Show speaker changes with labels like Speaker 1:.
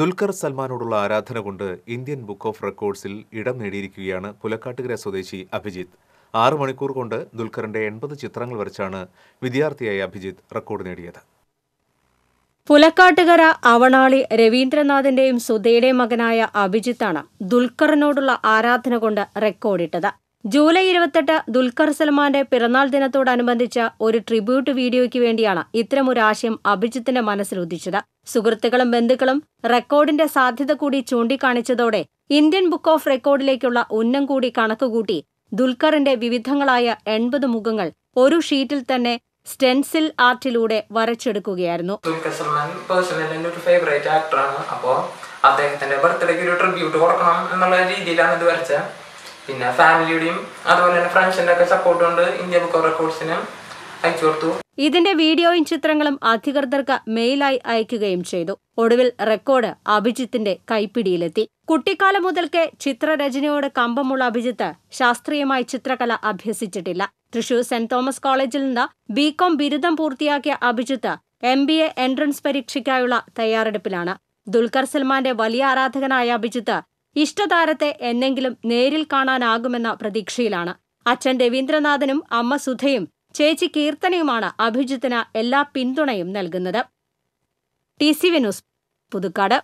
Speaker 1: ദുൽഖർ സൽമാനോടുള്ള ആരാധന കൊണ്ട് Indian book of റെക്കോർഡ്സിൽ ഇടം നേടിയിരിക്കുകയാണ് പുലക്കാട്ടുകര സ്വദേശി അഭിജിത്ത് ആറു മണിക്കൂർ കൊണ്ട് ദുൽഖറിന്റെ എൺപത് ചിത്രങ്ങൾ വരച്ചാണ് വിദ്യാർത്ഥിയായ അഭിജിത്ത് റെക്കോർഡ് നേടിയത്
Speaker 2: പുലക്കാട്ടുകര അവണാളി രവീന്ദ്രനാഥിന്റെയും സുധയുടെയും മകനായ അഭിജിത്താണ് ദുൽഖറിനോടുള്ള ആരാധന കൊണ്ട് റെക്കോർഡിട്ടത് ജൂലൈ ഇരുപത്തെട്ട് ദുൽഖർ സൽമാന്റെ പിറന്നാൾ ദിനത്തോടനുബന്ധിച്ച ഒരു ട്രിബ്യൂട്ട് വീഡിയോയ്ക്ക് വേണ്ടിയാണ് ഇത്തരമൊരാശയം അഭിജിത്തിന്റെ ഉദിച്ചത് സുഹൃത്തുക്കളും ബന്ധുക്കളും റെക്കോർഡിന്റെ സാധ്യത കൂടി ചൂണ്ടിക്കാണിച്ചതോടെ ഇന്ത്യൻ ബുക്ക് ഓഫ് റെക്കോർഡിലേക്കുള്ള ഉന്നം കൂടി കണക്കുകൂട്ടി ദുൽഖറിന്റെ വിവിധങ്ങളായ എൺപത് മുഖങ്ങൾ ഒരു ഷീറ്റിൽ തന്നെ സ്റ്റെൻസിൽ ആർട്ടിലൂടെ വരച്ചെടുക്കുകയായിരുന്നു
Speaker 3: അദ്ദേഹത്തിന്റെ ബർത്ത്ഡേക്ക് ഒരു ട്രിബ്യൂട്ട് കൊടുക്കണം എന്നുള്ള രീതിയിലാണ് ഇത് വരച്ചത് പിന്നെ ഫാമിലിയുടെയും അതുപോലെ തന്നെ ഫ്രണ്ട്സിന്റെ ഒക്കെ സപ്പോർട്ട് കൊണ്ട് ഇന്ത്യ ബുക്ക് ഓഫ് റെക്കോർഡ്സിന് അയച്ചു കൊടുത്തു
Speaker 2: ഇതിന്റെ വീഡിയോയും ചിത്രങ്ങളും അധികൃതർക്ക് മെയിലായി അയക്കുകയും ചെയ്തു ഒടുവിൽ റെക്കോർഡ് അഭിജിത്തിന്റെ കൈപ്പിടിയിലെത്തി കുട്ടിക്കാലം മുതൽക്കേ ചിത്രരചനയോട് കമ്പമുള്ള അഭിജിത്ത് ശാസ്ത്രീയമായി ചിത്രകല അഭ്യസിച്ചിട്ടില്ല തൃശൂർ സെന്റ് തോമസ് കോളേജിൽ നിന്ന് ബികോം ബിരുദം പൂർത്തിയാക്കിയ Abhijith M B A entrance പരീക്ഷയ്ക്കായുള്ള തയ്യാറെടുപ്പിലാണ് ദുൽഖർ സൽമാന്റെ വലിയ ആരാധകനായ അഭിജിത്ത് ഇഷ്ടതാരത്തെ എന്നെങ്കിലും നേരിൽ കാണാനാകുമെന്ന പ്രതീക്ഷയിലാണ് അച്ഛൻ രവീന്ദ്രനാഥനും അമ്മ സുധയും ചേച്ചി കീർത്തനയുമാണ് അഭിജിത്തിന് എല്ലാ പിന്തുണയും നൽകുന്നത് ടി സി വിനുസ് പുതുക്കാട്